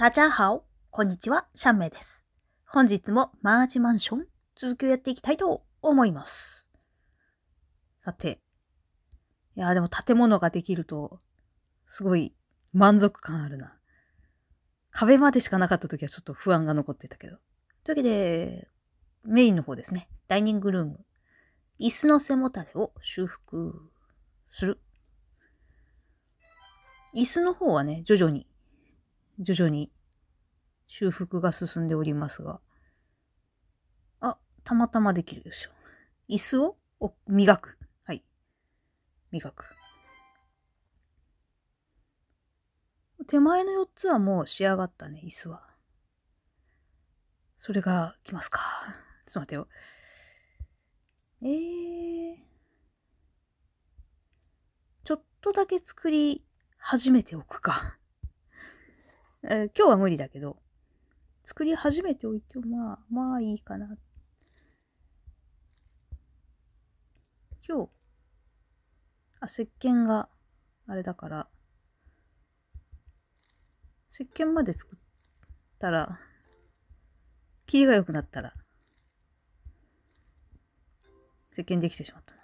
大家好、こんにちは、シャンメイです。本日もマージマンション続きをやっていきたいと思います。さて、いや、でも建物ができると、すごい満足感あるな。壁までしかなかった時はちょっと不安が残ってたけど。というわけで、メインの方ですね。ダイニングルーム。椅子の背もたれを修復する。椅子の方はね、徐々に徐々に修復が進んでおりますが、あ、たまたまできるでしょ。椅子を磨く。はい。磨く。手前の4つはもう仕上がったね、椅子は。それが来ますか。ちょっと待ってよ。えー。ちょっとだけ作り始めておくか。えー、今日は無理だけど、作り始めておいても、まあ、まあいいかな。今日、あ、石鹸が、あれだから、石鹸まで作ったら、キりが良くなったら、石鹸できてしまった。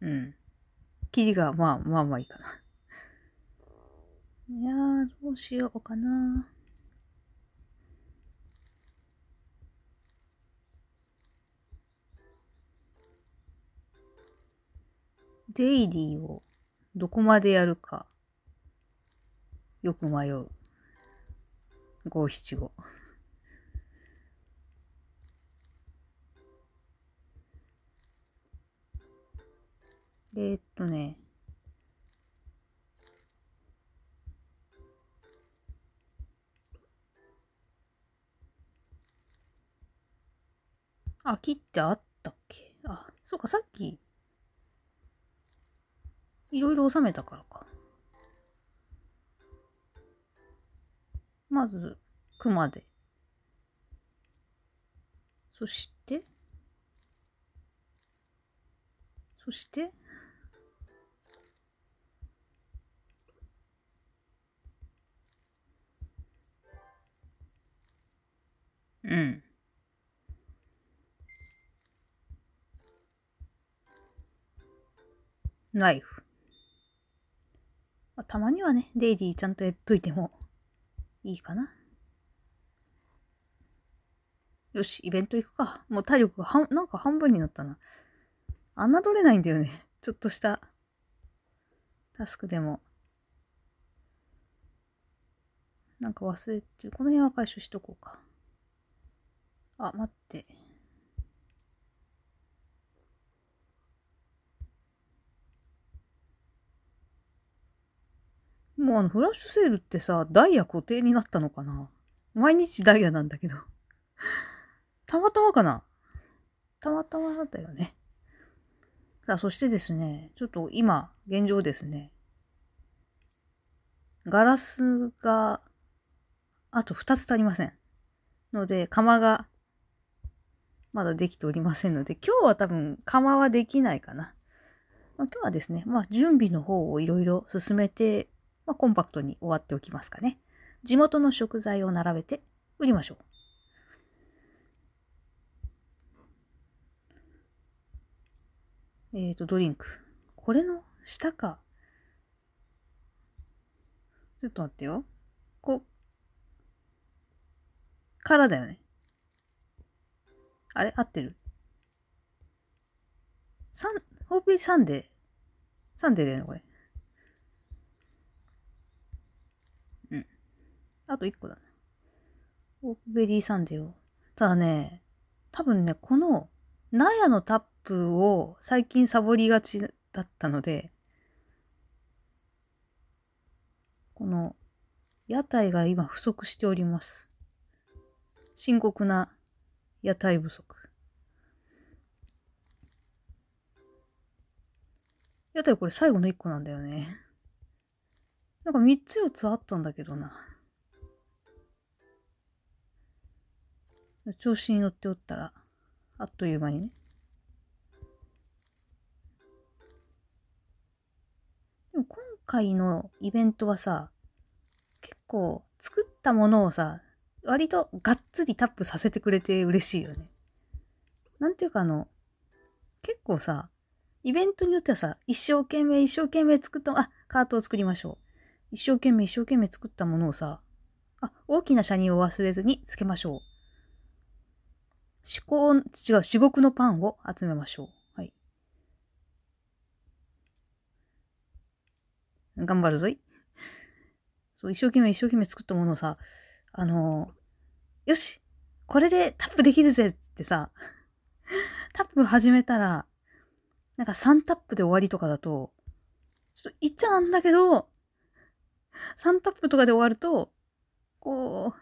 うん。キリが、まあまあまあいいかな。いやー、どうしようかな。デイリーをどこまでやるか、よく迷う。五七五。で、えっとね、あ、切ってあったっけあ、そうか、さっき、いろいろ収めたからか。まず、熊で。そして、そして、うん。ナイフ。まあ、たまにはね、デイディちゃんとやっといてもいいかな。よし、イベント行くか。もう体力が半、なんか半分になったな。あんな取れないんだよね。ちょっとしたタスクでも。なんか忘れてる。この辺は回収しとこうか。あ、待って。もうあのフラッシュセールってさ、ダイヤ固定になったのかな毎日ダイヤなんだけど たまたまかなたまたまだったよね。さあ、そしてですね、ちょっと今、現状ですね、ガラスが、あと2つ足りません。ので、釜がまだできておりませんので、今日は多分釜はできないかな。まあ、今日はですね、まあ、準備の方をいろいろ進めて、まあ、コンパクトに終わっておきますかね。地元の食材を並べて売りましょう。えっ、ー、と、ドリンク。これの下か。ちょっと待ってよ。こ、からだよね。あれ合ってるン、ホーピーサンデー。サンデーだよね、これ。うん。あと一個だな。ホープベリーサンデーを。ただね、多分ね、この、納屋のタップを最近サボりがちだったので、この、屋台が今不足しております。深刻な屋台不足。屋台これ最後の1個なんだよね。なんか3つ4つあったんだけどな。調子に乗っておったら、あっという間にね。でも今回のイベントはさ、結構作ったものをさ、割とがっつりタップさせてくれて嬉しいよね。なんていうかあの、結構さ、イベントによってはさ、一生懸命一生懸命作った、あ、カートを作りましょう。一生懸命一生懸命作ったものをさ、あ、大きな車輪を忘れずにつけましょう。至高、違う、至極のパンを集めましょう。はい。頑張るぞい。そう、一生懸命一生懸命作ったものをさ、あの、よしこれでタップできるぜってさ、タップ始めたら、なんか3タップで終わりとかだと、ちょっといっちゃうんだけど、3タップとかで終わると、こう、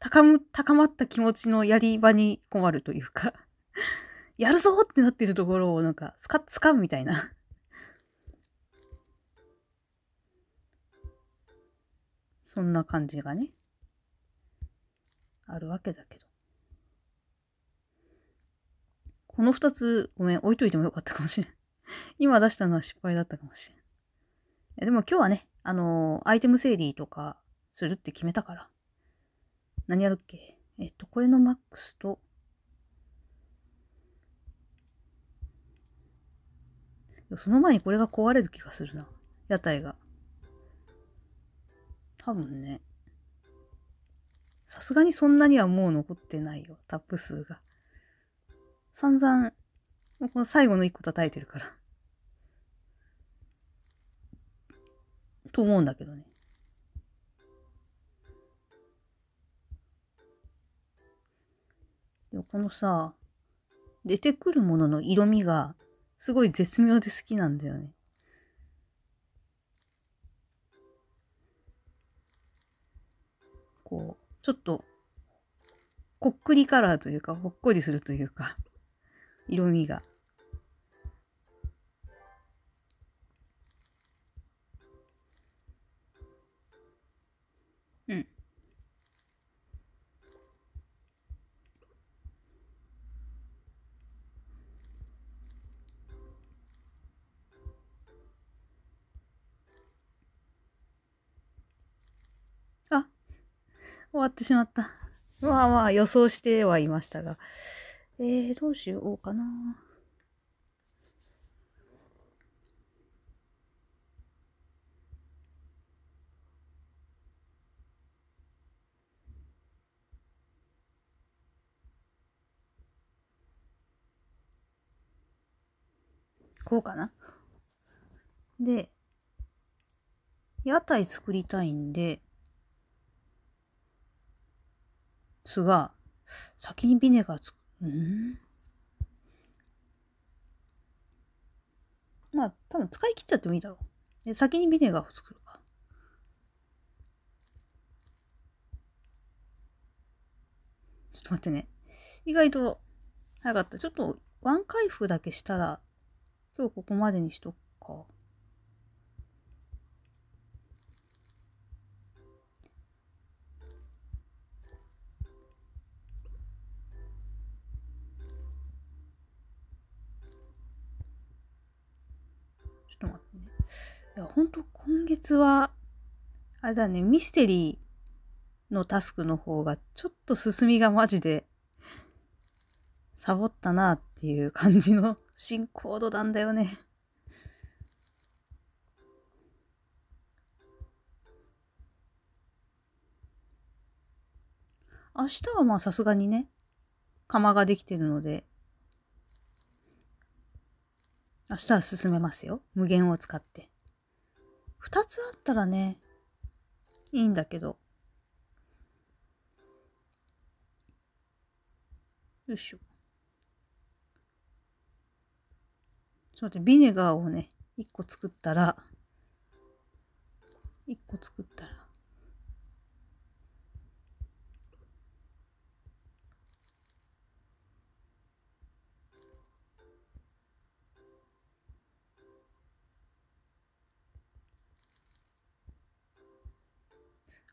高む、高まった気持ちのやり場に困るというかやるぞってなってるところをなんか、スカッ、スカンみたいなそんな感じがね、あるわけだけど。この二つ、ごめん、置いといてもよかったかもしれん。今出したのは失敗だったかもしれん。でも今日はね、あのー、アイテム整理とかするって決めたから。何やるっけえっと、これのマックスと、その前にこれが壊れる気がするな。屋台が。多分ね。さすがにそんなにはもう残ってないよ、タップ数が。散々、もうこの最後の1個叩いてるから。と思うんだけどね。でもこのさ、出てくるものの色味がすごい絶妙で好きなんだよね。こう、ちょっと、こっくりカラーというか、ほっこりするというか、色味がってしまった。まあまあ予想してはいましたが。えー、どうしようかな。こうかな。で、屋台作りたいんで、すが、先にビネガーつ、んまあ、多分使い切っちゃってもいいだろう。で、先にビネガーを作るか。ちょっと待ってね。意外と早かった。ちょっと、ワン回復だけしたら、今日ここまでにしとくか。いや、ほんと今月は、あれだね、ミステリーのタスクの方が、ちょっと進みがマジで、サボったなっていう感じの進行度なんだよね。明日はまあさすがにね、釜ができてるので、明日は進めますよ。無限を使って。2つあったらねいいんだけどよいしょちょっと待ってビネガーをね1個作ったら1個作ったら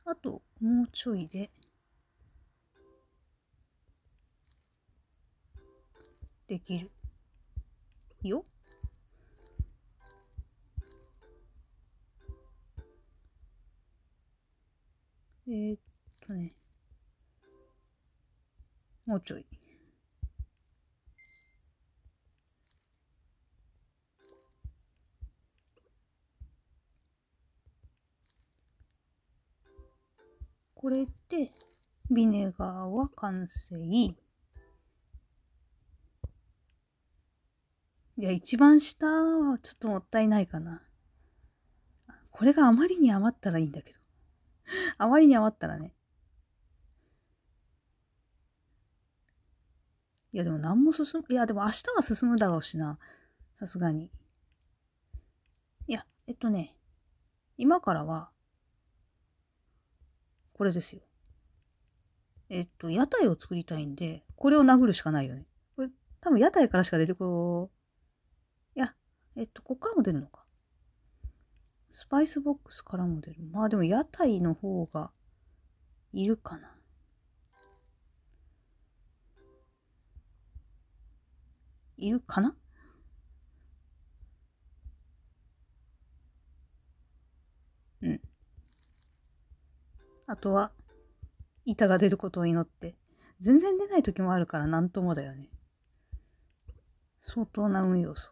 あともうちょいでできるよ。えー、っとね、もうちょい。これでビネガーは完成。いや、一番下はちょっともったいないかな。これがあまりに余ったらいいんだけど。あまりに余ったらね。いや、でも何も進む。いや、でも明日は進むだろうしな。さすがに。いや、えっとね、今からは、これですよ。えっと、屋台を作りたいんで、これを殴るしかないよね。これ、多分屋台からしか出てこいや、えっと、こっからも出るのか。スパイスボックスからも出る。まあでも屋台の方がいるかな。いるかなあとは、板が出ることを祈って。全然出ない時もあるから何ともだよね。相当な運要素。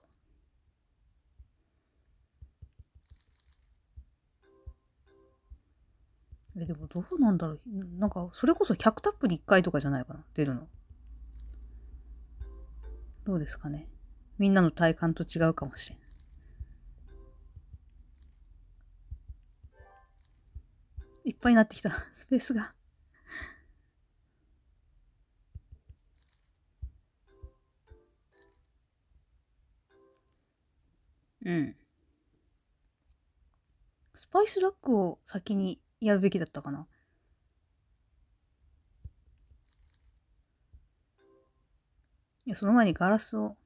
え、でもどうなんだろう。なんか、それこそ100タップに1回とかじゃないかな、出るの。どうですかね。みんなの体感と違うかもしれん。いっぱいになってきた。スペースが。うん。スパイスラックを先にやるべきだったかな。いや、その前にガラスを。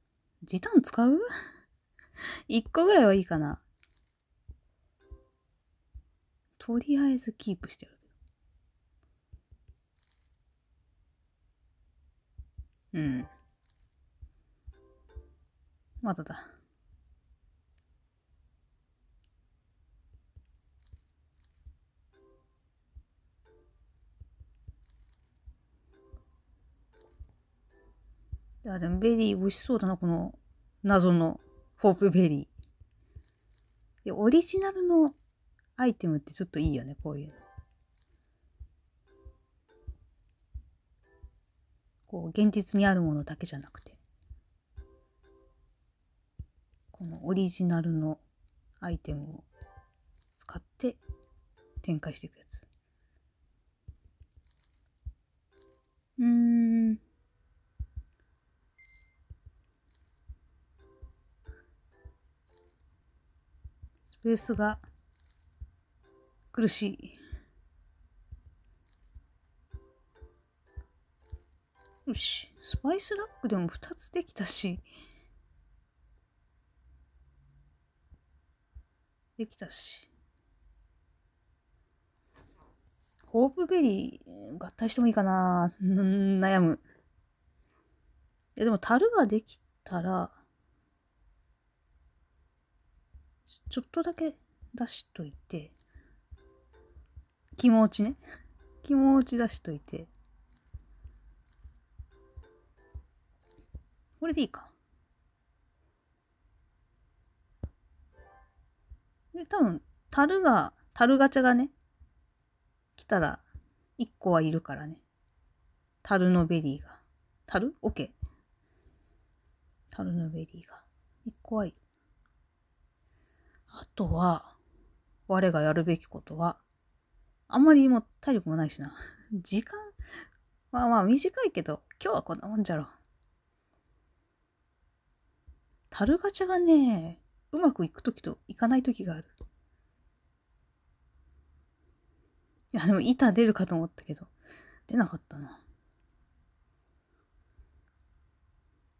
時短使う ?1 個ぐらいはいいかな。とりあえずキープしてる。うん。まだだ。いや、でもベリー美味しそうだな、この謎のフォークベリー。オリジナルのアイテムってちょっといいよね、こういうの。こう、現実にあるものだけじゃなくて。このオリジナルのアイテムを使って展開していくやつ。うーん。スペースが苦しい。よし、スパイスラックでも2つできたし、できたし。ホープベリー合体してもいいかな 悩む。いやでも樽ができたら、ちょっとだけ出しといて、気持ちね。気持ち出しといて。これでいいか。で、多分、樽が、樽ガチャがね、来たら、一個はいるからね。樽のベリーが。樽オッケー。樽のベリーが。一個はいる。あとは、我がやるべきことは、あんまりもう体力もないしな。時間まあまあ短いけど、今日はこんなもんじゃろ。樽ガチャがね、うまくいくときといかないときがある。いや、でも板出るかと思ったけど、出なかったな。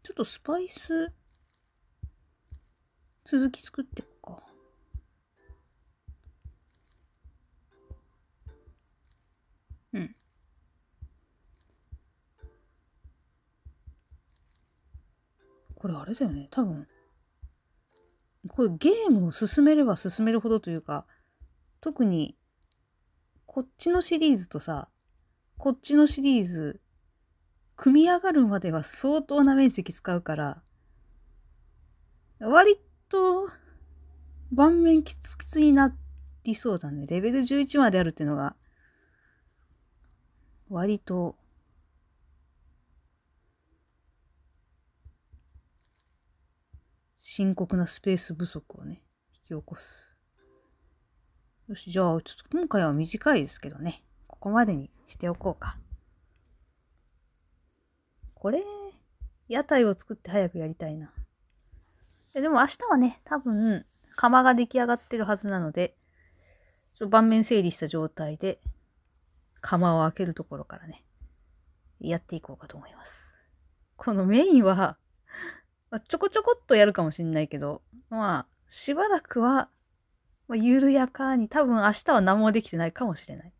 ちょっとスパイス、続き作っていこうか。うん。これあれだよね。多分。これゲームを進めれば進めるほどというか、特に、こっちのシリーズとさ、こっちのシリーズ、組み上がるまでは相当な面積使うから、割と、盤面きつきつになりそうだね。レベル11まであるっていうのが、割と深刻なスペース不足をね、引き起こす。よし、じゃあ、ちょっと今回は短いですけどね、ここまでにしておこうか。これ、屋台を作って早くやりたいな。えでも明日はね、多分、釜が出来上がってるはずなので、ちょっと盤面整理した状態で釜を開けるところからね、やっていこうかと思います。このメインは、まあ、ちょこちょこっとやるかもしんないけど、まあ、しばらくは、まあ、緩やかに、多分明日は何もできてないかもしれない。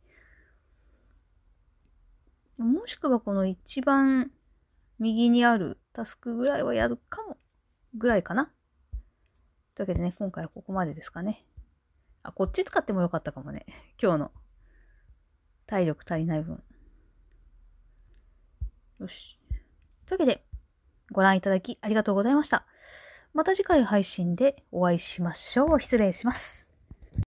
もしくはこの一番右にあるタスクぐらいはやるかも、ぐらいかな。というわけでね、今回はここまでですかね。あ、こっち使ってもよかったかもね。今日の体力足りない分。よし。というわけで、ご覧いただきありがとうございました。また次回配信でお会いしましょう。失礼します。